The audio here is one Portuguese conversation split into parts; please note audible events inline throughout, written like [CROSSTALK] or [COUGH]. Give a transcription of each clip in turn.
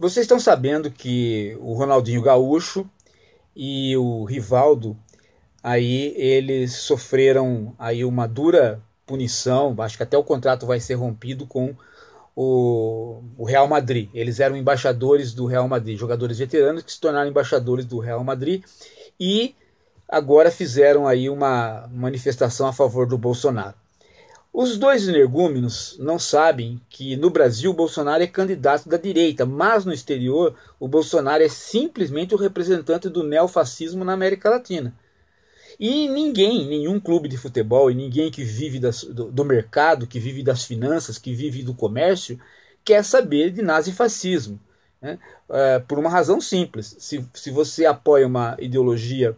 Vocês estão sabendo que o Ronaldinho Gaúcho e o Rivaldo aí eles sofreram aí uma dura punição, acho que até o contrato vai ser rompido com o, o Real Madrid. Eles eram embaixadores do Real Madrid, jogadores veteranos que se tornaram embaixadores do Real Madrid e agora fizeram aí uma manifestação a favor do Bolsonaro. Os dois energúmenos não sabem que no Brasil o Bolsonaro é candidato da direita, mas no exterior o Bolsonaro é simplesmente o representante do neofascismo na América Latina. E ninguém, nenhum clube de futebol e ninguém que vive das, do, do, mercado, que vive das finanças, que vive do comércio, quer saber de nazifascismo. Né? É, por uma razão simples: se, se você apoia uma ideologia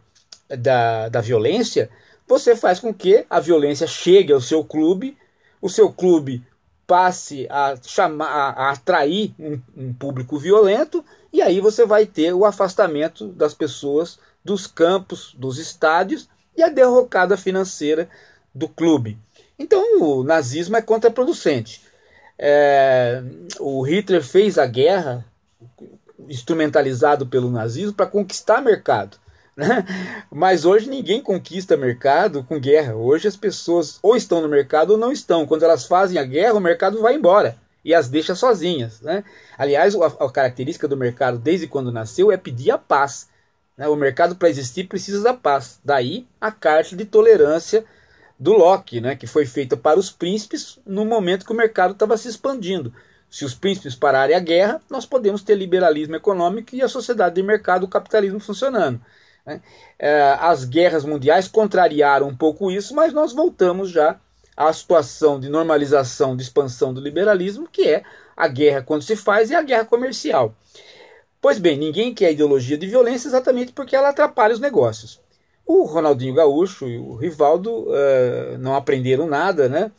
da, da violência, você faz com que a violência chegue ao seu clube, o seu clube passe a chamar, a atrair um, um público violento, e aí você vai ter o afastamento das pessoas dos campos, dos estádios e a derrocada financeira do clube. Então o nazismo é contraproducente. É, o Hitler fez a guerra instrumentalizado pelo nazismo para conquistar mercado. Né? [LAUGHS] Mas hoje ninguém conquista mercado com guerra. Hoje as pessoas ou estão no mercado ou não estão. Quando elas fazem a guerra, o mercado vai embora e as deixa sozinhas. Né? Aliás, a, característica do mercado desde quando nasceu é pedir a paz. Né? O mercado para existir precisa da paz. Daí a carta de tolerância do Locke, né? que foi feita para os príncipes no momento que o mercado estava se expandindo. Se os príncipes pararem a guerra, nós podemos ter liberalismo econômico e a sociedade de mercado, o capitalismo funcionando. Né? Eh, as guerras mundiais contrariaram um pouco isso, mas nós voltamos já à situação de normalização, de expansão do liberalismo, que é a guerra quando se faz e a guerra comercial. Pois bem, ninguém quer ideologia de violência exatamente porque ela atrapalha os negócios. O Ronaldinho Gaúcho e o Rivaldo uh, não aprenderam nada, né?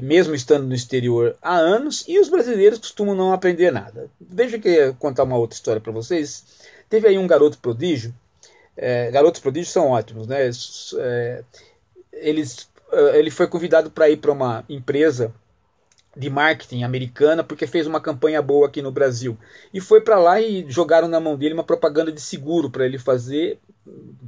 mesmo estando no exterior há anos, e os brasileiros costumam não aprender nada. Veja que eu ia contar uma outra história para vocês. Teve aí um garoto prodígio é, garotos prodígios são ótimos, né? É, eles, é, ele foi convidado para ir para uma empresa de marketing americana porque fez uma campanha boa aqui no Brasil e foi para lá e jogaram na mão dele uma propaganda de seguro para ele fazer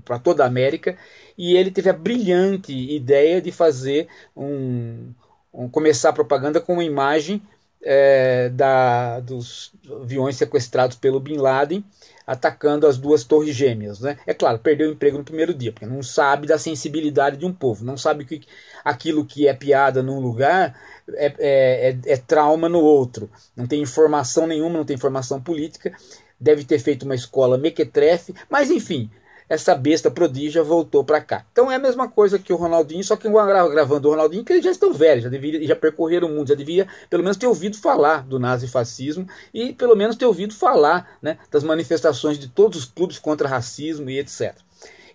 para toda a América e ele teve a brilhante ideia de fazer um, um começar a propaganda com uma imagem é, da, dos aviões sequestrados pelo Bin Laden atacando as duas torres gêmeas. Né? É claro, perdeu o emprego no primeiro dia, porque não sabe da sensibilidade de um povo, não sabe que aquilo que é piada num lugar é, é, é, é trauma no outro. Não tem informação nenhuma, não tem informação política, deve ter feito uma escola mequetrefe, mas enfim, essa besta prodígia voltou para cá. Então é a mesma coisa que o Ronaldinho, só que gravando o Ronaldinho, que eles já estão velhos, já, devia, já percorreram o mundo, já devia pelo menos ter ouvido falar do nazifascismo e pelo menos ter ouvido falar né, das manifestações de todos os clubes contra racismo e etc.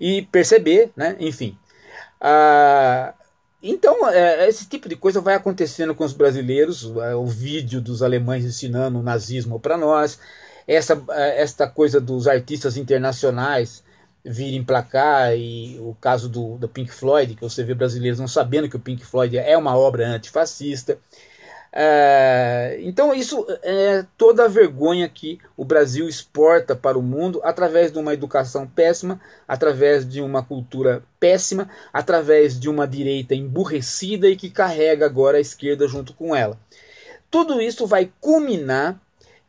E perceber, né, enfim. A... Então, é, esse tipo de coisa vai acontecendo com os brasileiros, é, o vídeo dos alemães ensinando o nazismo para nós, essa, é, esta coisa dos artistas internacionais vir placar e o caso do, do Pink Floyd, que você vê brasileiros não sabendo que o Pink Floyd é uma obra antifascista. É, então isso é toda a vergonha que o Brasil exporta para o mundo através de uma educação péssima, através de uma cultura péssima, através de uma direita emburrecida e que carrega agora a esquerda junto com ela. Tudo isso vai culminar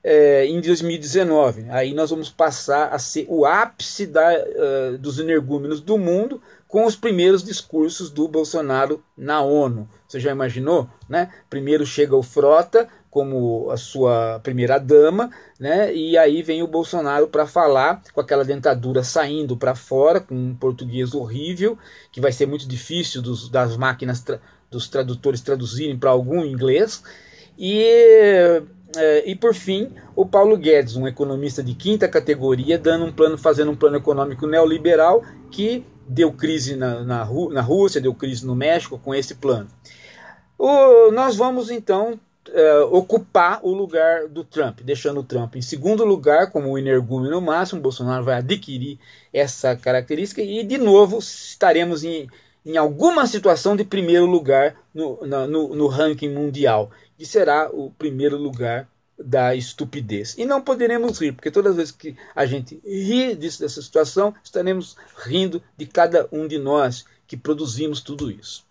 é, em 2019. Aí nós vamos passar a ser o ápice da, uh, dos energúmenos do mundo com os primeiros discursos do Bolsonaro na ONU. Você já imaginou? Né? Primeiro chega o Frota como a sua primeira dama, né? e aí vem o Bolsonaro para falar com aquela dentadura saindo para fora, com um português horrível, que vai ser muito difícil dos, das máquinas, tra dos tradutores traduzirem para algum inglês. E é, e por fim, o Paulo Guedes, um economista de quinta categoria, dando um plano, fazendo um plano econômico neoliberal que deu crise na, na, Rú na Rússia, deu crise no México com esse plano. O, nós vamos então é, ocupar o lugar do Trump, deixando o Trump em segundo lugar, como o energúmeno máximo, Bolsonaro vai adquirir essa característica e de novo estaremos em, em alguma situação de primeiro lugar no, na, no, no ranking mundial e será o primeiro lugar da estupidez. E não poderemos rir, porque todas as vezes que a gente ri disso, dessa situação, estaremos rindo de cada um de nós que produzimos tudo isso.